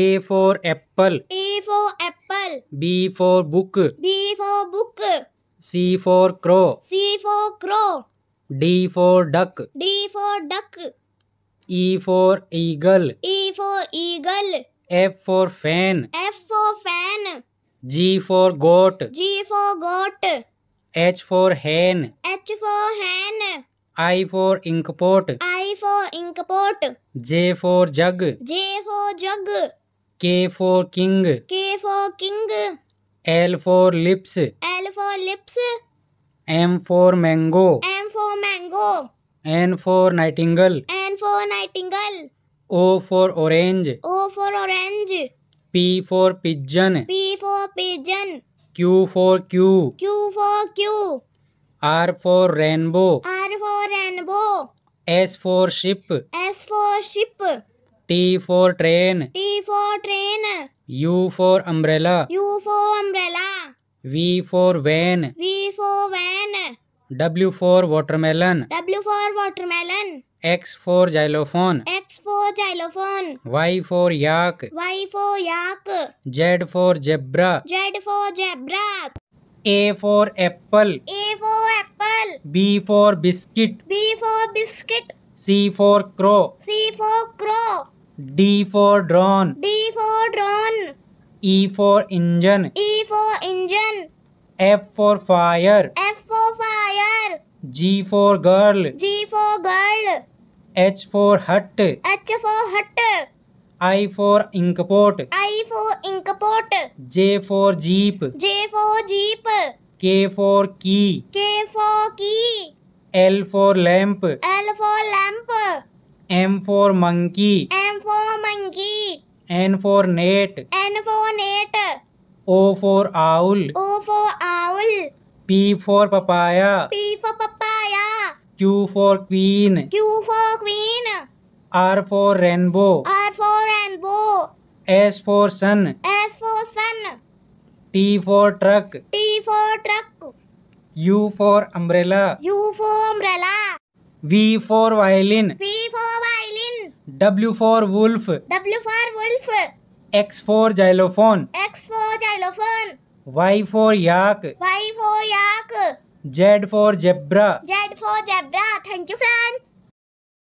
A for apple. A for apple. B for book. B for book. C for crow. C for crow. D for duck. D for duck. E for eagle. E for eagle. F for fan. F for fan. G for goat. G for goat. H for hen. H for hen. I for inkpot. I for inkpot. J for jug. J for jug. K for king. K for king. L for lips. L for lips. M for mango. M for mango. N for nightingale. N for nightingale. O for orange. O for orange. P for pigeon. P for pigeon. Q for Q. Q for Q. R for rainbow. R for rainbow. S for ship. S for ship. T for train T for train U for umbrella U for umbrella V for van V for van W for watermelon W for watermelon X for xylophone X for xylophone Y for yak Y for yak Z for zebra Z for zebra A for apple A for apple B for biscuit B for biscuit C for crow C for crow D for drone. D for drone. E for engine. E for engine. F for fire. F for fire. G for girl. G for girl. H for hut. H for hut. I for inkpot. I for inkpot. J for jeep. J for jeep. K for key. K for key. L for lamp. L for lamp. M for monkey. N for net. N for net. O for owl. O for owl. P for papaya. P for papaya. Q for queen. Q for queen. R for rainbow. R for rainbow. S for sun. S for sun. T for truck. T for truck. U for umbrella. U for umbrella. V for violin. V for W for wolf. W for wolf. X for xylophone. X for xylophone. Y for yak. Y for yak. Z for zebra. Z for zebra. Thank you friends.